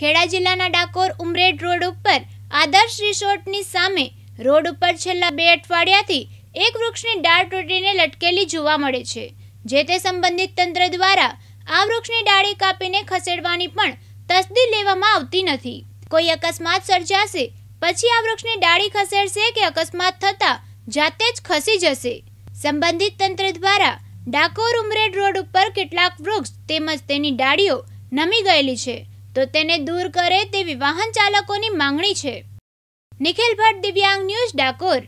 ખેડા જિલ્લાના ડાકોર ઉમરેડ રોડ ઉપર આદર્શ રિસોર્ટની સામે રોડ ઉપર છેલ્લા બે અઠવાડિયાથી એક વૃક્ષની ડાળ તૂટીને લટકેલી જોવા મળે છે જે તે સંબંધિત તંત્ર દ્વારા આ વૃક્ષની ડાળી કાપીને ખસેડવાની પણ તસદી લેવામાં આવતી નથી કોઈ અકસ્માત સર્જાશે પછી આ વૃક્ષની ડાળી ખસેડશે કે અકસ્માત થતાં જાતે જ ખસી જશે સંબંધિત તંત્ર દ્વારા ડાકોર ઉમરેડ રોડ ઉપર કેટલાક વૃક્ષ તેમજ તેની ડાળીઓ નમી ગયેલી છે તો તેને દૂર કરે તેવી વાહન ચાલકોની માંગણી છે નિખિલ ભટ્ટ દિવ્યાંગ ન્યૂઝ ડાકોર